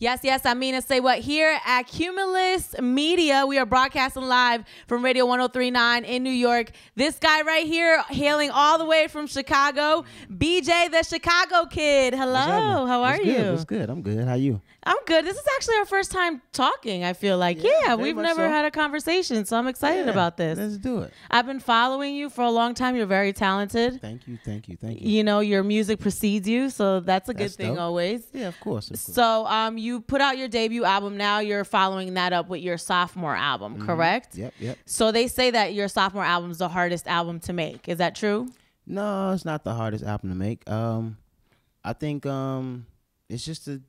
Yes, yes, I mean to say what here at Cumulus Media. We are broadcasting live from Radio 1039 in New York. This guy right here, hailing all the way from Chicago, BJ the Chicago Kid. Hello, how are What's you? Good? What's good? I'm good. How are you? I'm good. This is actually our first time talking. I feel like, yeah, yeah we've never so. had a conversation, so I'm excited yeah, about this. Let's do it. I've been following you for a long time. You're very talented. Thank you, thank you, thank you. You know, your music precedes you, so that's a that's good thing dope. always. Yeah, of course, of course. So, um, you put out your debut album. Now you're following that up with your sophomore album, mm -hmm. correct? Yep, yep. So they say that your sophomore album is the hardest album to make. Is that true? No, it's not the hardest album to make. Um, I think um, it's just a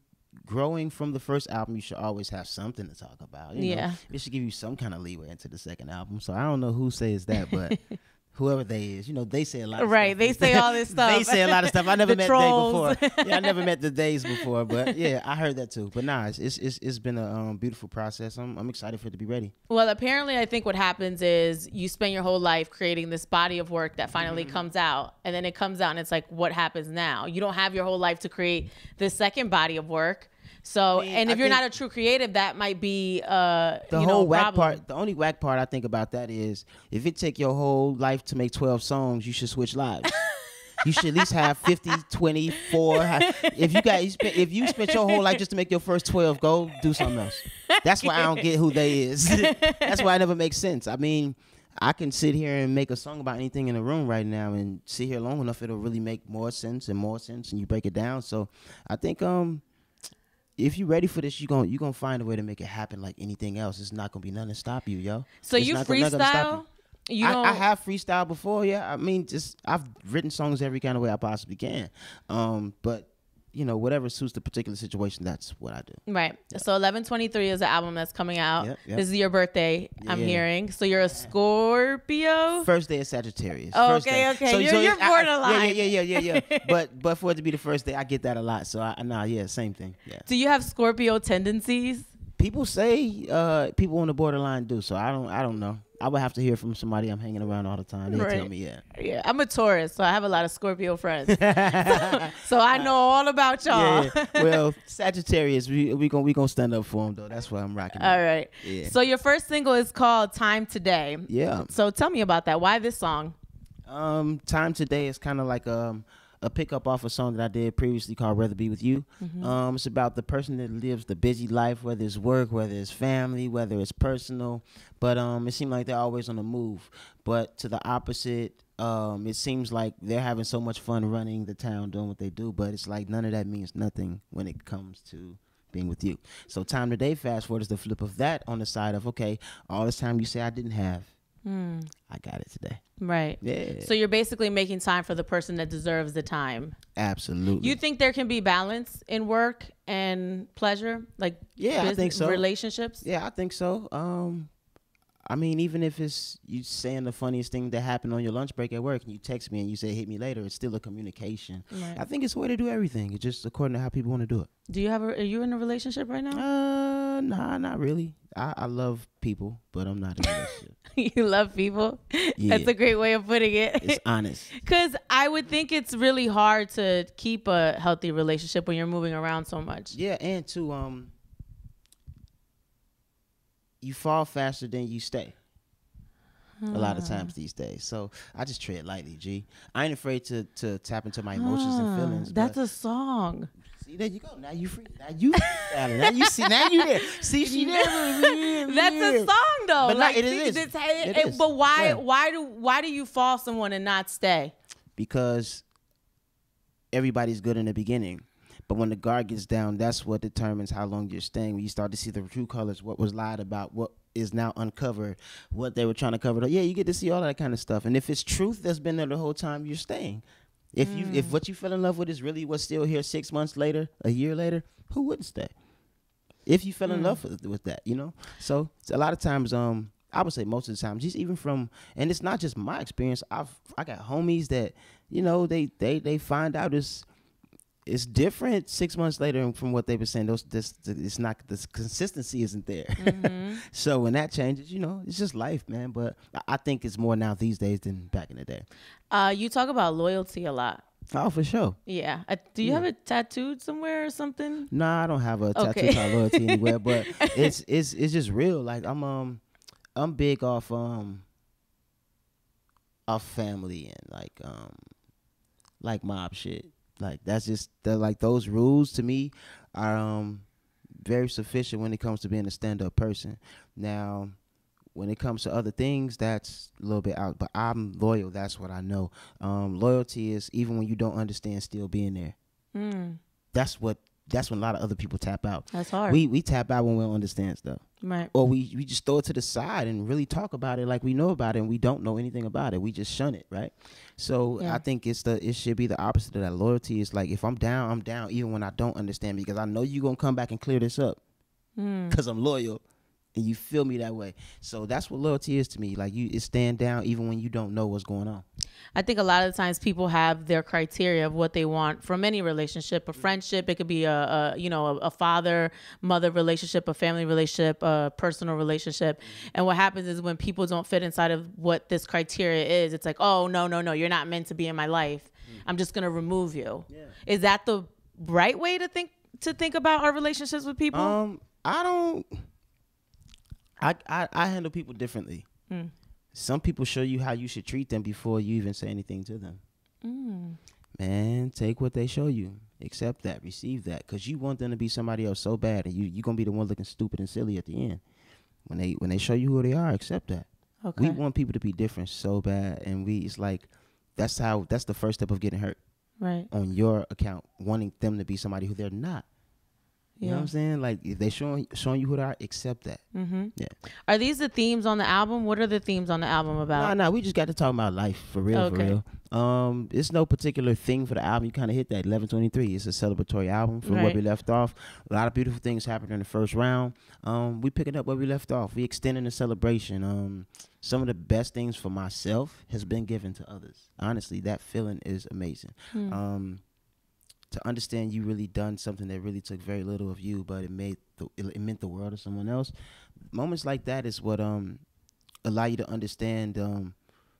growing from the first album, you should always have something to talk about. You yeah, know? it should give you some kind of leeway into the second album. So I don't know who says that, but. whoever they is, you know, they say a lot. right, they say all this stuff. they say a lot of stuff. I never met trolls. day before. Yeah, I never met the days before, but yeah, I heard that too. But nah, it's it's it's been a um, beautiful process. I'm I'm excited for it to be ready. Well, apparently, I think what happens is you spend your whole life creating this body of work that finally mm-hmm. comes out, and then it comes out, and it's like, what happens now? You don't have your whole life to create this second body of work. So, I mean, and if I you're not a true creative, that might be uh, the whole know, whack problem. part. The only whack part I think about that is if it take your whole life to make twelve songs, you should switch lives. you should at least have 50 24 if you got if you spent your whole life just to make your first 12 go do something else that's why i don't get who they is that's why it never makes sense i mean i can sit here and make a song about anything in the room right now and sit here long enough it'll really make more sense and more sense and you break it down so i think um if you're ready for this, you're gonna you're gonna find a way to make it happen like anything else. It's not gonna be nothing to stop you, yo. So it's you not, freestyle? You, I, I, have freestyle before, yeah. I mean, just I've written songs every kind of way I possibly can. Um, but you know, whatever suits the particular situation, that's what I do. Right. So 1123 is the album that's coming out. Yep, yep. This is your birthday, yeah. I'm hearing. So you're a Scorpio? First day of Sagittarius. Oh, okay, okay. So, you're, so you're born I, I, yeah, yeah, yeah, yeah, yeah. but but for it to be the first day, I get that a lot. So I, nah, yeah, same thing. Yeah. Do you have Scorpio tendencies? people say uh, people on the borderline do. So I don't. I don't know. I would have to hear from somebody I'm hanging around all the time. They right. tell me, yeah. Yeah, I'm a Taurus, so I have a lot of Scorpio friends. so, I know all about y'all. Yeah, Well, Sagittarius, we we gonna we gonna stand up for them though. That's why I'm rocking. All right. Yeah. So your first single is called "Time Today." Yeah. So tell me about that. Why this song? Um, "Time Today" is kind of like um a pickup off a song that I did previously called "Rather Be With You." Mm-hmm. Um, it's about the person that lives the busy life, whether it's work, whether it's family, whether it's personal. But um, it seems like they're always on the move. But to the opposite, um, it seems like they're having so much fun running the town, doing what they do. But it's like none of that means nothing when it comes to being with you. So time today, fast forward is the flip of that on the side of okay, all this time you say I didn't have Mm. I got it today. Right. Yeah. So you're basically making time for the person that deserves the time. Absolutely. You think there can be balance in work and pleasure? Like yeah, business, I think so. Relationships. Yeah, I think so. Um, I mean, even if it's you saying the funniest thing that happened on your lunch break at work, and you text me and you say hit me later, it's still a communication. Right. I think it's a way to do everything. It's just according to how people want to do it. Do you have a? Are you in a relationship right now? Uh, nah, not really. I, I love people, but I'm not in a relationship. you love people? Yeah. That's a great way of putting it. It's honest. Because I would think it's really hard to keep a healthy relationship when you're moving around so much. Yeah, and to um, you fall faster than you stay. Hmm. A lot of times these days, so I just tread lightly. G, I ain't afraid to to tap into my emotions huh. and ah, feelings. That's a song. See, there you go. Now you free. Now you. now you see. Now you there. See, she there. That's a song though. But like, It, it, it is. But why? Yeah. Why do? Why do you fall someone and not stay? Because everybody's good in the beginning. But when the guard gets down, that's what determines how long you're staying. When you start to see the true colors, what was lied about, what is now uncovered, what they were trying to cover. Yeah, you get to see all that kind of stuff. And if it's truth that's been there the whole time, you're staying. If you if mm. what you fell in love with is really what's still here six months later, a year later, who wouldn't stay? If you fell mm. in love mm. with, with, that, you know. So a lot of times, um, I would say most of the time, just even from, and it's not just my experience. I've I got homies that you know they they they find out it's it's different six months later from what they've been saying. Those this it's not the consistency isn't there. Mm-hmm. so when that changes, you know, it's just life, man. But I think it's more now these days than back in the day. Uh, you talk about loyalty a lot. Oh, for sure. Yeah. Uh, do you yeah. have it tattooed somewhere or something? No, nah, I don't have a tattoo okay. loyalty anywhere, but it's it's it's just real. Like I'm um I'm big off um off family and like um like mob shit. Like that's just like those rules to me are um very sufficient when it comes to being a stand up person. Now when it comes to other things, that's a little bit out. But I'm loyal. That's what I know. Um, loyalty is even when you don't understand, still being there. Mm. That's what. That's when a lot of other people tap out. That's hard. We we tap out when we don't understand stuff. Right. Or we, we just throw it to the side and really talk about it like we know about it and we don't know anything about it. We just shun it, right? So yeah. I think it's the it should be the opposite of that. Loyalty is like if I'm down, I'm down even when I don't understand because I know you're gonna come back and clear this up. Mm. Cause I'm loyal and you feel me that way. So that's what loyalty is to me. Like you is stand down even when you don't know what's going on. I think a lot of times people have their criteria of what they want from any relationship, a friendship. It could be a, a you know a, a father mother relationship, a family relationship, a personal relationship. And what happens is when people don't fit inside of what this criteria is, it's like, oh no no no, you're not meant to be in my life. Mm. I'm just gonna remove you. Yeah. Is that the right way to think to think about our relationships with people? Um, I don't. I I, I handle people differently. Mm some people show you how you should treat them before you even say anything to them. Mm. Man, take what they show you. Accept that, receive that, because you want them to be somebody else so bad, and you you're gonna be the one looking stupid and silly at the end. When they when they show you who they are, accept that. Okay. We want people to be different so bad, and we it's like that's how that's the first step of getting hurt. Right. On your account, wanting them to be somebody who they're not. You yeah. know what I'm saying? Like if they showing showing you who they are, accept that. Mm-hmm. Yeah. Are these the themes on the album? What are the themes on the album about? Nah, nah. We just got to talk about life for real, okay. for real. Um, it's no particular thing for the album. You kind of hit that 1123. It's a celebratory album from right. where we left off. A lot of beautiful things happened in the first round. Um, we picking up where we left off. We extending the celebration. Um, some of the best things for myself has been given to others. Honestly, that feeling is amazing. Hmm. Um to understand you really done something that really took very little of you, but it made the, it, meant the world to someone else. Moments like that is what um allow you to understand um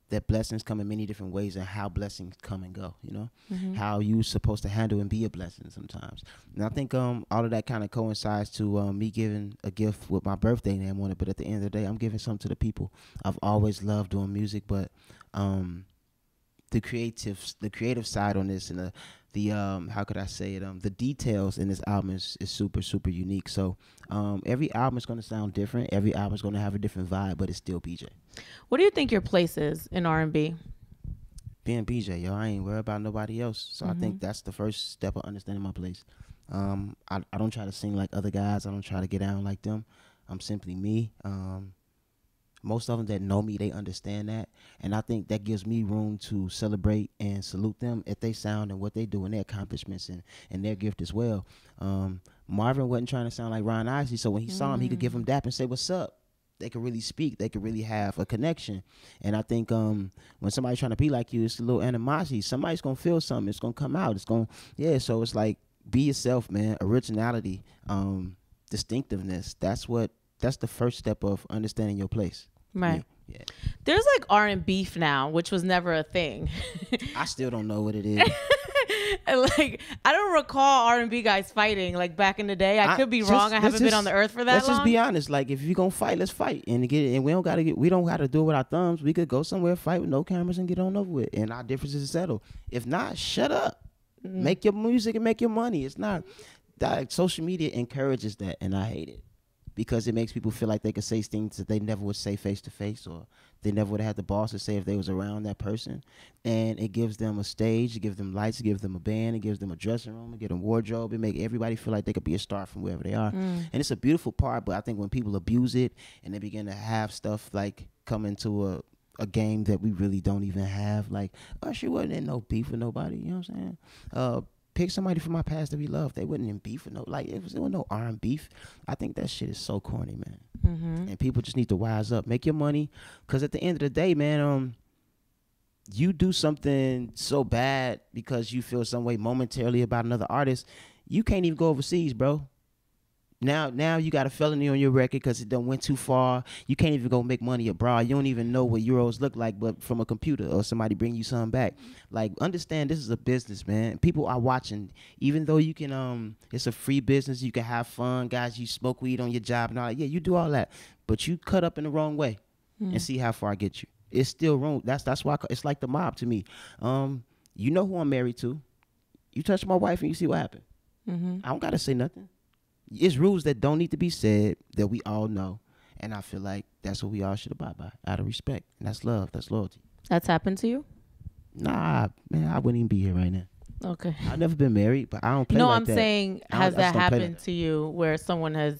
that blessings come in many different ways and how blessings come and go. You know mm -hmm. how you supposed to handle and be a blessing sometimes. And I think um all of that kind of coincides to um, me giving a gift with my birthday name on it. But at the end of the day, I'm giving something to the people. I've always loved doing music, but um the creative the creative side on this and the the um how could I say it um the details in this album is, is super super unique. So um every album is going to sound different. Every album is going to have a different vibe, but it's still BJ. What do you think your place is in R and B? Being BJ, yo, I ain't worried about nobody else. So mm -hmm. I think mm-hmm. that's the first step of understanding my place. Um, I, I don't try to sing like other guys. I don't try to get down like them. I'm simply me. Um, most of them that know me they understand that and i think that gives me room to celebrate and salute them if they sound and what they do and their accomplishments and, and their gift as well um, marvin wasn't trying to sound like ron isley so when he mm. saw him he could give him mm. dap and say what's up they could really speak they could really have a connection and i think um, when somebody's trying to be like you it's a little animosity somebody's gonna feel something it's gonna come out it's gonna yeah so it's like be yourself man originality um, distinctiveness that's what that's the first step of understanding your place. Right. Yeah. yeah. There's like R and beef now, which was never a thing. I still don't know what it is. like I don't recall R and B guys fighting like back in the day. I, I could be just, wrong. I haven't just, been on the earth for that. Let's long. just be honest. Like if you're gonna fight, let's fight and get it. And we don't gotta get. We don't gotta do it with our thumbs. We could go somewhere, fight with no cameras, and get on over with. And our differences are settled. If not, shut up. Mm Make your music and make your money. It's not. That, social media encourages that, and I hate it because it makes people feel like they can say things that they never would say face to face or they never would have had the boss to say if they was around that person. And it gives them a stage, it gives them lights, it gives them a band, it gives them a dressing room, it gives them wardrobe, it make everybody feel like they could be a star from wherever they are. Mm. And it's a beautiful part, but I think when people abuse it and they begin to have stuff like come into a a game that we really don't even have. Like Usher oh, wasn't in no beef with nobody, you know what I'm saying? Uh, pick somebody from my past that we loved, they wouldn't even beef with no like it was, there was no arm beef. I think that shit is so corny, man. Mm-hmm. And people just need to wise up, make your money, because at the end of the day, man, um, you do something so bad because you feel some way momentarily about another artist, you can't even go overseas, bro now now you got a felony on your record because it done went too far. You can't even go make money abroad. You don't even know what euros look like, but from a computer or somebody bring you something back. Mm-hmm. Like understand this is a business, man. People are watching. Even though you can, um, it's a free business. You can have fun, guys. You smoke weed on your job and all. That. Yeah, you do all that, but you cut up in the wrong way, mm. and see how far I get you. It's still wrong. That's that's why it's like the mob to me. Um, you know who I'm married to. You touch my wife and you see what happened. Mm -hmm. I don't gotta say nothing it's rules that don't need to be said that we all know. And I feel like that's what we all should abide by out of respect. And that's love. That's loyalty. That's happened to you? Nah, man, I wouldn't even be here right now. Okay. I've never been married, but I don't play No, like I'm that. saying, has that happened to you where someone has,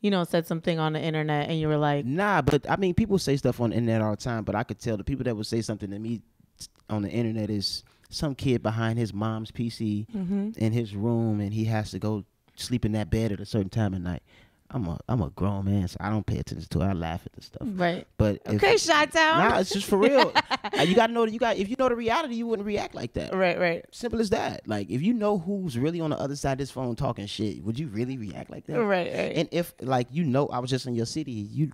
you know, said something on the internet and you were like, Nah, but I mean, people say stuff on the internet all the time, but I could tell the people that would say something to me on the internet is some kid behind his mom's PC mm -hmm. in his room and he has to go sleep in that bed at a certain time at night. I'm a I'm a grown man, so I don't pay attention to it. I laugh at the stuff. Right. But if, okay, shot down. Nah, it's just for real. Uh, you gotta know that you got if you know the reality, you wouldn't react like that. Right, right. Simple as that. Like if you know who's really on the other side of this phone talking shit, would you really react like that? Right, right. And if like you know I was just in your city, you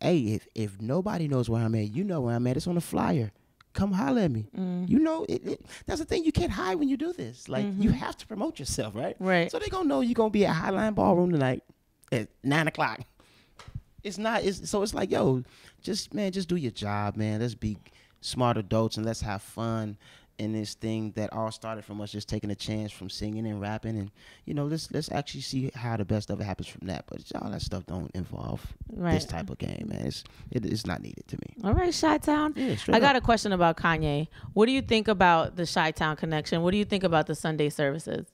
hey, if if nobody knows where I'm at, you know where I'm at. It's on the flyer come holler at me. Mm. You know, it, it, that's the thing. You can't hide when you do this. Like, mm-hmm. you have to promote yourself, right? Right. So they're going to know you're going to be at Highline Ballroom tonight at 9 o'clock. It's not, it's, so it's like, yo, just, man, just do your job, man. Let's be smart adults and let's have fun in this thing that all started from us just taking a chance from singing and rapping, and you know, let's let's actually see how the best of it happens from that. But all that stuff don't involve right. this type of game, man. It's it, it's not needed to me. All right, Shy Town. Yeah, I got up. a question about Kanye. What do you think about the Shy Town connection? What do you think about the Sunday services?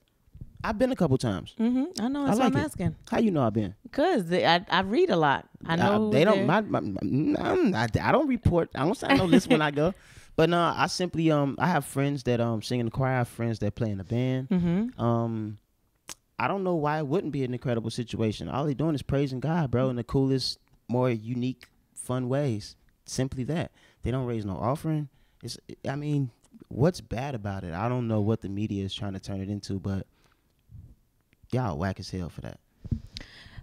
I've been a couple times. Mm-hmm. I know. That's I like what I'm it. asking. How you know I've been? Cause they, I, I read a lot. I uh, know they don't. My, my, my, I don't report. I don't sign no list when I go. But no, I simply um I have friends that um sing in the choir, I have friends that play in the band. Mm-hmm. Um, I don't know why it wouldn't be an incredible situation. All they're doing is praising God, bro, in the coolest, more unique, fun ways. Simply that they don't raise no offering. It's I mean, what's bad about it? I don't know what the media is trying to turn it into, but y'all whack as hell for that.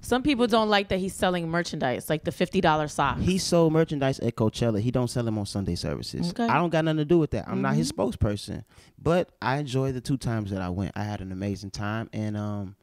Some people don't like that he's selling merchandise, like the fifty dollar sock. He sold merchandise at Coachella. He don't sell them on Sunday services. Okay. I don't got nothing to do with that. I'm mm-hmm. not his mm-hmm. spokesperson, but I enjoyed the two times that I went. I had an amazing time, and um,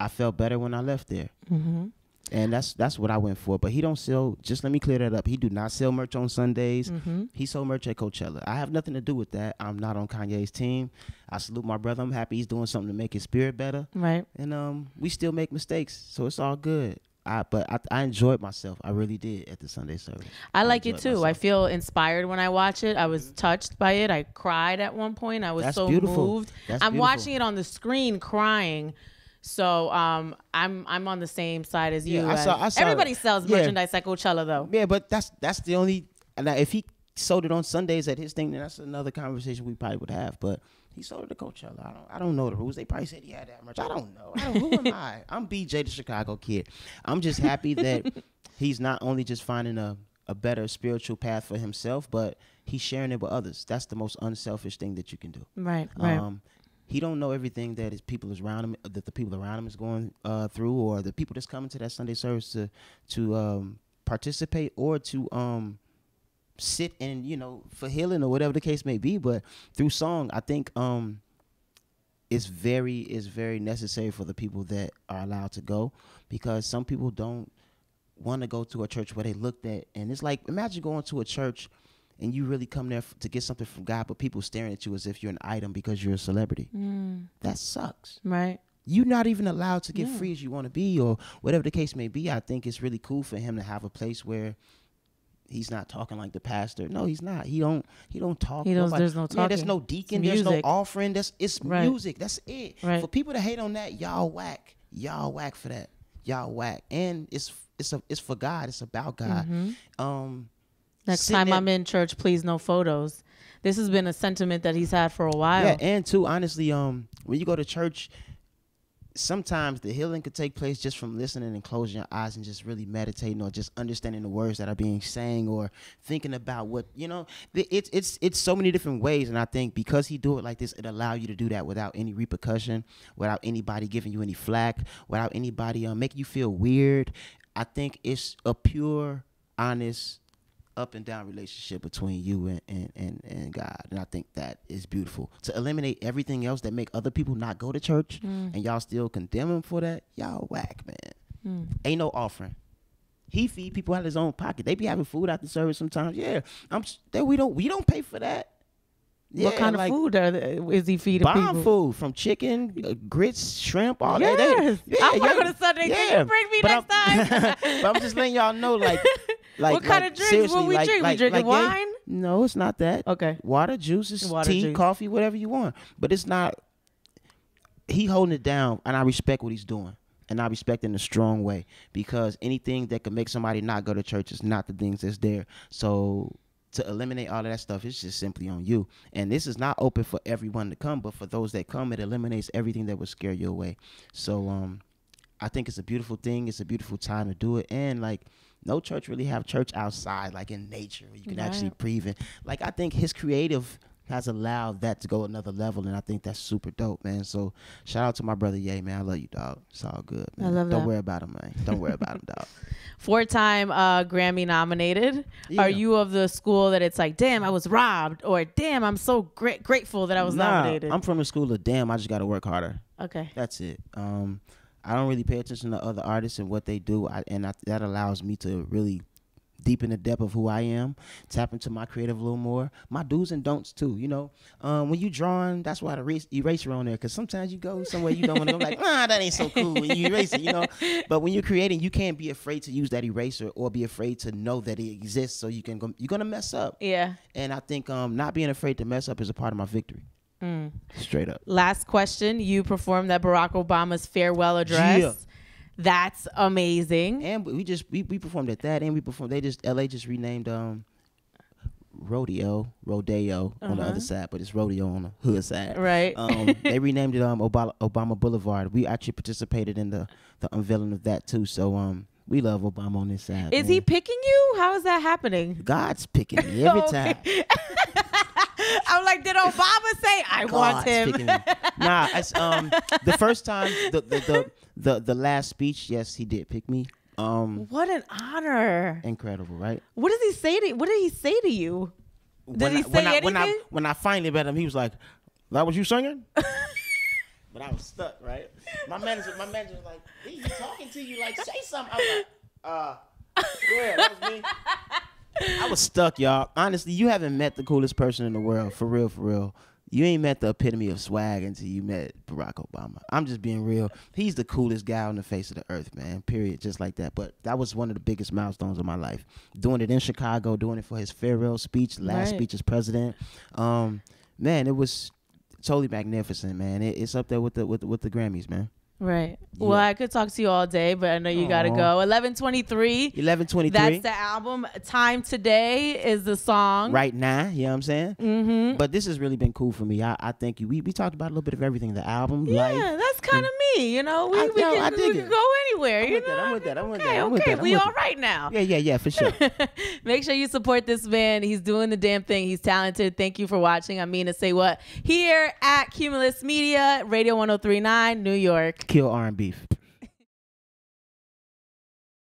I felt better when I left there. Mm-hmm and that's that's what I went for. But he don't sell. Just let me clear that up. He do not sell merch on Sundays. Mm-hmm. He sold merch at Coachella. I have nothing to do with that. I'm not on Kanye's team. I salute my brother. I'm happy he's doing something to make his spirit better. Right. And um, we still make mistakes, so it's all good. I, but I, I, enjoyed myself. I really did at the Sunday service. I, I like it too. Myself. I feel inspired when I watch it. I was mm-hmm. touched by it. I cried at one point. I was That's so beautiful. moved. That's I'm beautiful. watching it on the screen crying so um, I'm I'm on the same side as you. Yeah, I saw, I saw everybody it. sells yeah. merchandise at Coachella though. Yeah, but that's that's the only. And if he sold it on Sundays at his thing, then that's another conversation we probably would have. But he sold it to Coachella. I don't I don't know the rules. They probably said he had that much. I don't know. I don't, who am I? I'm BJ the Chicago kid. I'm just happy that he's not only just finding a a better spiritual path for himself, but he's sharing it with others. That's the most unselfish thing that you can do. Right. Right. Um, he don't know everything that his people is around him that the people around him is going uh, through or the people that's coming to that sunday service to to um, participate or to um, sit and you know for healing or whatever the case may be but through song i think um, it's very it's very necessary for the people that are allowed to go because some people don't want to go to a church where they looked at and it's like imagine going to a church and you really come there f- to get something from God, but people staring at you as if you're an item because you're a celebrity. Mm. That sucks. Right. You're not even allowed to get yeah. free as you want to be, or whatever the case may be. I think it's really cool for him to have a place where he's not talking like the pastor. No, he's not. He don't. He don't talk. He don't, nobody. there's no talking. Yeah, there's no deacon. There's no offering. That's it's right. music. That's it. Right. For people to hate on that, y'all whack. Y'all whack for that. Y'all whack. And it's it's a it's for God. It's about God. Mm-hmm. Um Next time I'm in church, please no photos. This has been a sentiment that he's had for a while. Yeah, and too honestly, um, when you go to church, sometimes the healing could take place just from listening and closing your eyes and just really meditating or just understanding the words that are being sang or thinking about what you know it's it's it's so many different ways and i think because he do it like this it allow you to do that without any repercussion without anybody giving you any flack without anybody um, uh, making you feel weird i think it's a pure honest up and down relationship between you and, and, and, and God. And I think that is beautiful. To eliminate everything else that make other people not go to church mm. and y'all still condemn them for that, y'all whack, man. Mm. Ain't no offering. He feed people out of his own pocket. They be having food after service sometimes. Yeah, I'm. That we don't we don't pay for that. Yeah, what kind like of food they, is he feeding bomb people? food from chicken, uh, grits, shrimp, all yes. that. They, yeah, I am to go to Sunday. Yeah. Can you bring me but next I'm, time? but I'm just letting y'all know, like Like what kind like, of drinks? What we like, drink? Like, we drinking like, wine? Yeah, no, it's not that. Okay. Water, juices, Water, tea, juice. coffee, whatever you want. But it's not. He holding it down, and I respect what he's doing, and I respect in a strong way because anything that can make somebody not go to church is not the things that's there. So to eliminate all of that stuff it's just simply on you and this is not open for everyone to come but for those that come it eliminates everything that would scare you away so um i think it's a beautiful thing it's a beautiful time to do it and like no church really have church outside, like in nature, where you can right. actually breathe it. Like I think his creative has allowed that to go another level, and I think that's super dope, man. So shout out to my brother Yay, man. I love you, dog. It's all good, man. I love Don't that. worry about him, man. Don't worry about him, dog. Four-time uh, Grammy nominated. Yeah. Are you of the school that it's like, damn, I was robbed, or damn, I'm so gra- grateful that I was nah, nominated? I'm from the school of damn, I just got to work harder. Okay, that's it. Um, I don't really pay attention to other artists and what they do, I, and I, that allows me to really deepen the depth of who I am, tap into my creative a little more. My do's and don'ts too, you know. Um, when you drawing, that's why the erase, eraser on there, because sometimes you go somewhere you don't want to go, like, ah, that ain't so cool, and you erase it, you know. But when you're creating, you can't be afraid to use that eraser or be afraid to know that it exists, so you can go, you're gonna mess up. Yeah. And I think um, not being afraid to mess up is a part of my victory. Mm. Straight up. Last question. You performed that Barack Obama's farewell address. Yeah. That's amazing. And we just we, we performed at that, and we performed. They just LA just renamed um rodeo, rodeo uh-huh. on the other uh-huh. side, but it's rodeo on the hood side. Right. Um, they renamed it um Obama, Obama Boulevard. We actually participated in the the unveiling of that too. So um, we love Obama on this side. Is man. he picking you? How is that happening? God's picking me every time. I'm like, did Obama say I God's want him? Picking me. Nah, um, the first time, the, the the, the the last speech, yes, he did pick me. Um, what an honor! Incredible, right? What does he say to? What did he say to you? Did when he I, say when anything? I, when I when I finally met him, he was like, "That was you singing." but I was stuck, right? My manager, my manager was like, he's talking to you like say something." I was like, "Uh, go ahead, that was me." I was stuck, y'all. Honestly, you haven't met the coolest person in the world, for real, for real. You ain't met the epitome of swag until you met Barack Obama. I'm just being real. He's the coolest guy on the face of the earth, man. Period. Just like that. But that was one of the biggest milestones of my life. Doing it in Chicago, doing it for his farewell speech, last right. speech as president. Um, man, it was totally magnificent, man. It, it's up there with the with the, with the Grammys, man. Right. Yeah. Well, I could talk to you all day, but I know you gotta go. Eleven twenty three. Eleven twenty three. That's the album. Time today is the song. Right now, you know what I'm saying. Mm-hmm. But this has really been cool for me. I, I thank you. We, we talked about a little bit of everything. The album. Yeah, life, that's kind of me. You know, we, I, we, yo, can, we can, go anywhere. I'm you with know, that. I'm with that. I'm with okay, that. I'm okay, we all right now. Yeah, yeah, yeah, for sure. Make sure you support this man. He's doing the damn thing. He's talented. Thank you for watching. I mean to say what here at Cumulus Media, Radio 103.9, New York kill R and B.